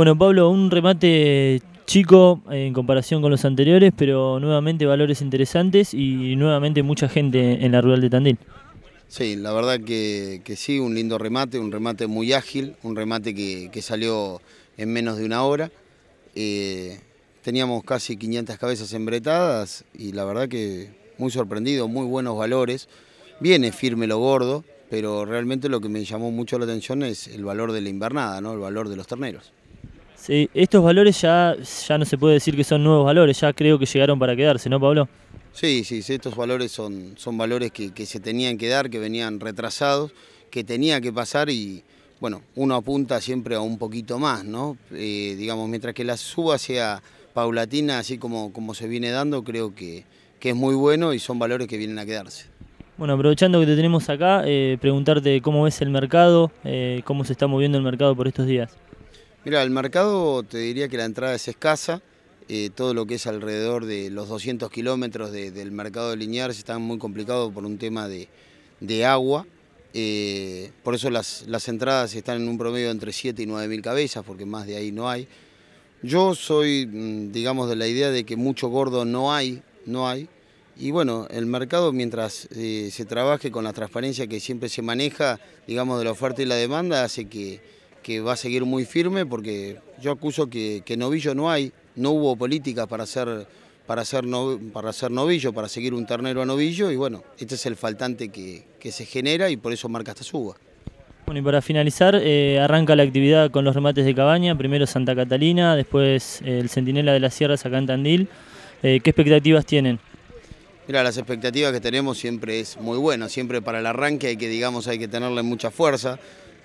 Bueno, Pablo, un remate chico eh, en comparación con los anteriores, pero nuevamente valores interesantes y nuevamente mucha gente en la rural de Tandil. Sí, la verdad que, sí, un lindo remate, un remate muy ágil, un remate que, salió en menos de una hora. Eh, teníamos casi 500 cabezas embretadas y la verdad que muy sorprendido, muy buenos valores. Viene firme lo gordo, pero realmente lo que me llamó mucho la atención es el valor de la invernada, ¿no? el valor de los terneros estos valores ya, ya no se puede decir que son nuevos valores, ya creo que llegaron para quedarse, ¿no, Pablo? Sí, sí, estos valores son, son valores que, se tenían que dar, que venían retrasados, que tenía que pasar y, bueno, uno apunta siempre a un poquito más, ¿no? Eh, digamos, mientras que la suba sea paulatina, así como, como se viene dando, creo que, es muy bueno y son valores que vienen a quedarse. Bueno, aprovechando que te tenemos acá, eh, preguntarte cómo ves el mercado, eh, cómo se está moviendo el mercado por estos días. Mira, el mercado te diría que la entrada es escasa. Eh, todo lo que es alrededor de los 200 kilómetros del mercado de Liniers está muy complicado por un tema de, agua. Eh, por eso las, entradas están en un promedio entre 7 y 9 mil cabezas, porque más de ahí no hay. Yo soy, mm, digamos, de la idea de que mucho gordo no hay, no hay. Y bueno, el mercado, mientras eh, se trabaje con la transparencia que siempre se maneja, digamos, de la oferta y la demanda, hace que que va a seguir muy firme porque yo acuso que, novillo no hay, no hubo políticas para hacer, para, hacer para hacer novillo, para seguir un ternero a novillo y bueno, este es el faltante que, se genera y por eso marca esta suba. Bueno, y para finalizar, eh, arranca la actividad con los remates de cabaña, primero Santa Catalina, después eh, el Centinela de la Sierra acá en Tandil. Eh, ¿Qué expectativas tienen? Mira, las expectativas que tenemos siempre es muy buena, siempre para el arranque hay que, digamos, hay que tenerle mucha fuerza.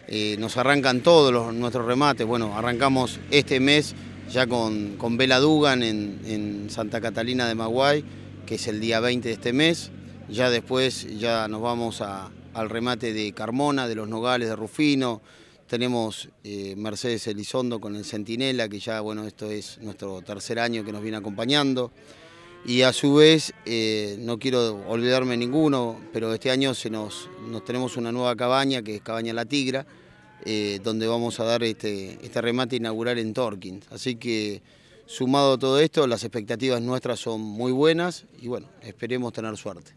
Eh, nos arrancan todos los, nuestros remates. Bueno, arrancamos este mes ya con, con Bela Dugan en, Santa Catalina de Maguay, que es el día 20 de este mes. Ya después ya nos vamos al remate de Carmona, de los Nogales, de Rufino. Tenemos eh, Mercedes Elizondo con el Centinela, que ya, bueno, esto es nuestro tercer año que nos viene acompañando y a su vez, eh, no quiero olvidarme ninguno, pero este año se nos, nos tenemos una nueva cabaña, que es Cabaña La Tigra, eh, donde vamos a dar este, este remate inaugural en Torkins. Así que, sumado a todo esto, las expectativas nuestras son muy buenas y bueno, esperemos tener suerte.